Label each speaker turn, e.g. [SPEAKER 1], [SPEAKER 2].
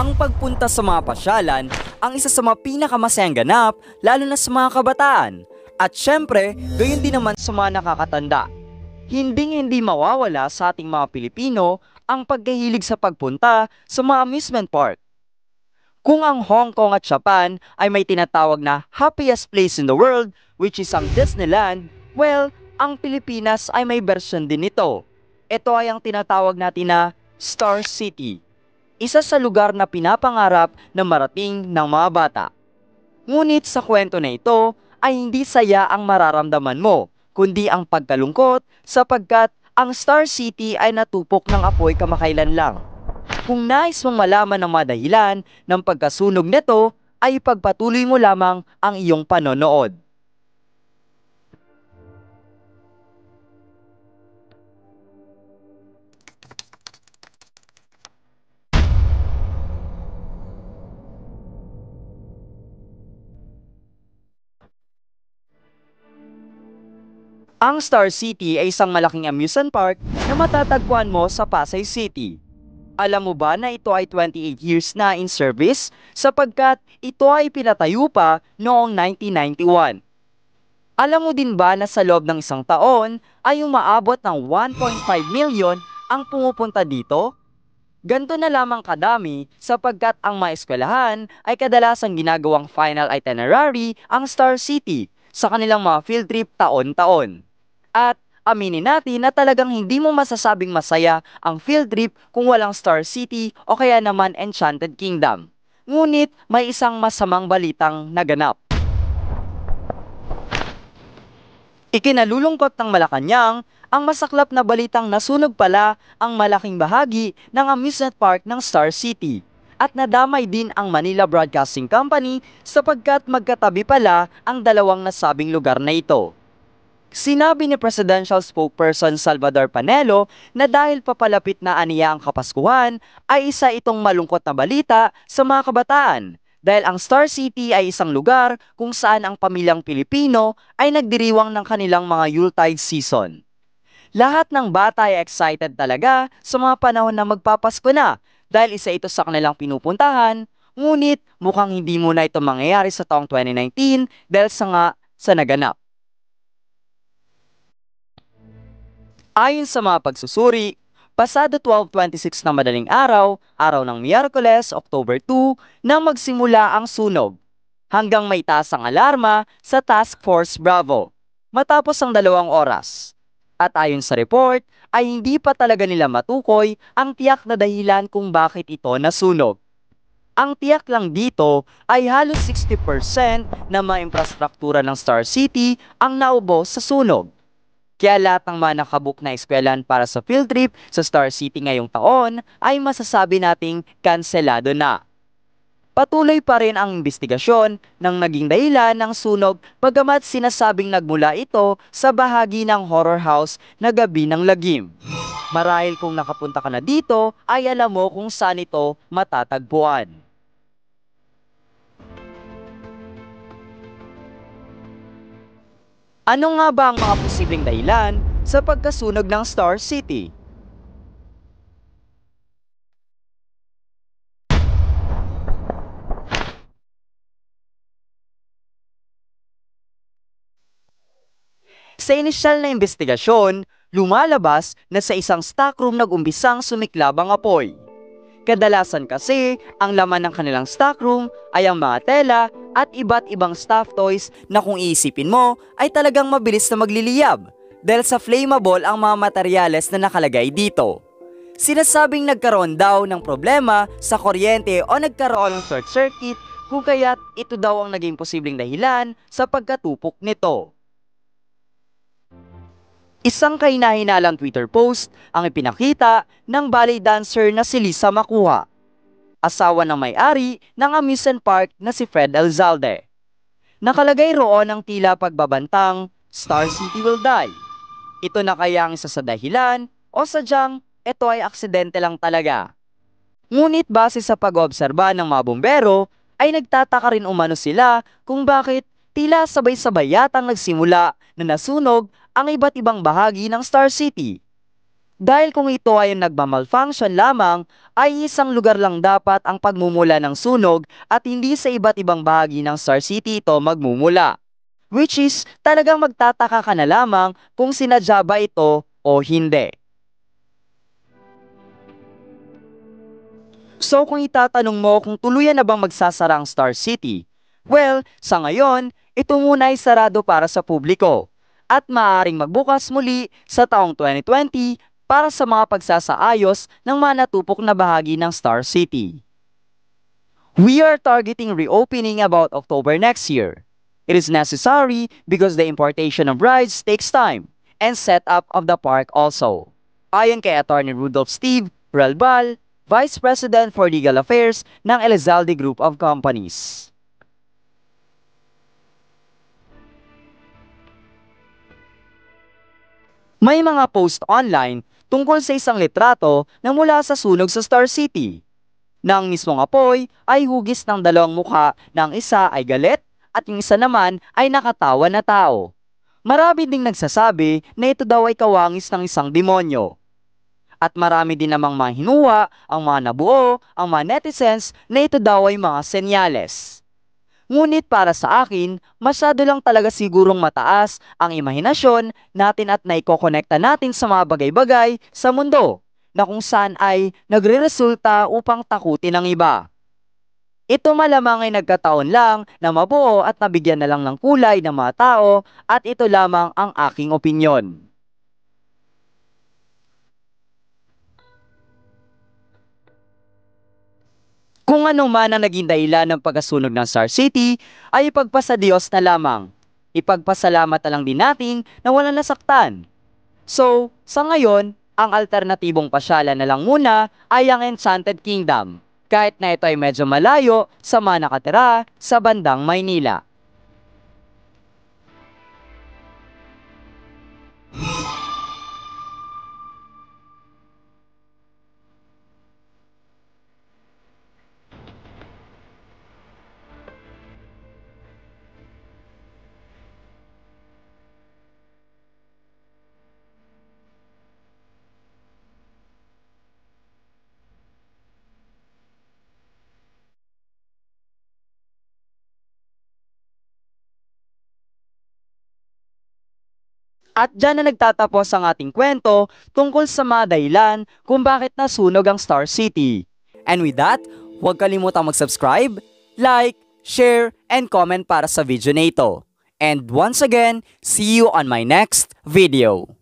[SPEAKER 1] Ang pagpunta sa mga pasyalan ang isa sa mga pinakamasayang ganap lalo na sa mga kabataan. At syempre, gayon din naman sa mga nakakatanda. Hindi hindi mawawala sa ating mga Pilipino ang pagkahilig sa pagpunta sa mga amusement park. Kung ang Hong Kong at Japan ay may tinatawag na happiest place in the world, which is ang Disneyland, well, ang Pilipinas ay may version din nito. Ito ay ang tinatawag natin na Star City isa sa lugar na pinapangarap na marating ng mga bata. Ngunit sa kwento na ito ay hindi saya ang mararamdaman mo, kundi ang pagkalungkot sapagkat ang Star City ay natupok ng apoy kamakailan lang. Kung nais mong malaman ang madahilan ng pagkasunog nito, ay pagpatuloy mo lamang ang iyong panonood. Ang Star City ay isang malaking amusement park na matatagpuan mo sa Pasay City. Alam mo ba na ito ay 28 years na in service sapagkat ito ay pinatayo pa noong 1991. Alam mo din ba na sa loob ng isang taon ay umaabot ng 1.5 million ang pumupunta dito? Ganto na lamang kadami sapagkat ang mga eskwelahan ay kadalasang ginagawang final itinerary ang Star City sa kanilang mga field trip taon-taon. At aminin natin na talagang hindi mo masasabing masaya ang field trip kung walang Star City o kaya naman Enchanted Kingdom. Ngunit may isang masamang balitang naganap. Ikinalulungkot ng Malacanang ang masaklap na balitang nasunog pala ang malaking bahagi ng amusement park ng Star City at nadamay din ang Manila Broadcasting Company sapagkat magkatabi pala ang dalawang nasabing lugar na ito. Sinabi ni Presidential Spokesperson Salvador Panelo na dahil papalapit na aniya ang Kapaskuhan ay isa itong malungkot na balita sa mga kabataan dahil ang Star City ay isang lugar kung saan ang pamilyang Pilipino ay nagdiriwang ng kanilang mga Yuletide season. Lahat ng bata ay excited talaga sa mga panahon na magpapasko na dahil isa ito sa kanilang pinupuntahan, ngunit mukhang hindi muna ito mangyayari sa taong 2019 dahil sa nga sa naganap. Ayon sa mga pagsusuri, pasado 12.26 na madaling araw, araw ng Miyerkules, October 2, nang magsimula ang sunog hanggang may tasang alarma sa Task Force Bravo matapos ang dalawang oras. At ayon sa report, ay hindi pa talaga nila matukoy ang tiyak na dahilan kung bakit ito nasunog. Ang tiyak lang dito ay halos 60% na mga infrastruktura ng Star City ang naubos sa sunog. Kaya lahat ng mga nakabook na eskwelahan para sa field trip sa Star City ngayong taon ay masasabi nating kanselado na. Patuloy pa rin ang investigasyon ng naging dahilan ng sunog pagamat sinasabing nagmula ito sa bahagi ng horror house na gabi ng lagim. Marahil kung nakapunta ka na dito ay alam mo kung saan ito matatagpuan. Ano nga ba ang mga posibleng dahilan sa pagkasunog ng Star City? Sa inisyal na investigasyon, lumalabas na sa isang stockroom nag umbisang sumiklab ang apoy. Kadalasan kasi, ang laman ng kanilang stockroom ay ang mga tela at iba't ibang staff toys na kung iisipin mo ay talagang mabilis na magliliyab dahil sa flammable ang mga materyales na nakalagay dito. Sinasabing nagkaroon daw ng problema sa kuryente o nagkaroon ng short circuit kung kaya't ito daw ang naging posibleng dahilan sa pagkatupok nito. Isang kahinahinalang Twitter post ang ipinakita ng ballet dancer na si Lisa Makuha, asawa ng may-ari ng amusement park na si Fred Elzalde. Nakalagay roon ang tila pagbabantang, Star City Will Die. Ito na kaya ang isa sa dahilan o sadyang ito ay aksidente lang talaga. Ngunit base sa pag-obserba ng mga bumbero, ay nagtataka rin umano sila kung bakit tila sabay-sabay yatang nagsimula na nasunog ang iba't ibang bahagi ng Star City. Dahil kung ito ay nagmamalfunction lamang, ay isang lugar lang dapat ang pagmumula ng sunog at hindi sa iba't ibang bahagi ng Star City ito magmumula. Which is, talagang magtataka ka na lamang kung sinadya ba ito o hindi. So kung itatanong mo kung tuluyan na bang magsasara ang Star City, well, sa ngayon, ito muna ay sarado para sa publiko at maaaring magbukas muli sa taong 2020 para sa mga pagsasaayos ng manatupok na bahagi ng Star City. We are targeting reopening about October next year. It is necessary because the importation of rides takes time and setup of the park also. Ayon kay Attorney Rudolph Steve Relbal, Vice President for Legal Affairs ng Elizalde Group of Companies. May mga post online tungkol sa isang litrato na mula sa sunog sa Star City. Na ang mismong apoy ay hugis ng dalawang mukha ng isa ay galit at yung isa naman ay nakatawa na tao. Marami ding nagsasabi na ito daw ay kawangis ng isang demonyo. At marami din namang mahinuwa ang mga nabuo, ang mga netizens na ito daw ay mga senyales. Ngunit para sa akin, masyado lang talaga sigurong mataas ang imahinasyon natin at naikokonekta natin sa mga bagay-bagay sa mundo na kung saan ay nagre-resulta upang takutin ang iba. Ito malamang ay nagkataon lang na mabuo at nabigyan na lang ng kulay ng mga tao at ito lamang ang aking opinyon. anuman ang naging dahilan ng pagkasunog ng Star City ay ipagpasa Diyos na lamang. Ipagpasalamat na lang din natin na walang nasaktan. So, sa ngayon, ang alternatibong pasyalan na lang muna ay ang Enchanted Kingdom, kahit na ito ay medyo malayo sa mga nakatira sa bandang Maynila. At dyan na nagtatapos ang ating kwento tungkol sa mga dahilan kung bakit nasunog ang Star City. And with that, huwag kalimutang mag-subscribe, like, share, and comment para sa video na ito. And once again, see you on my next video.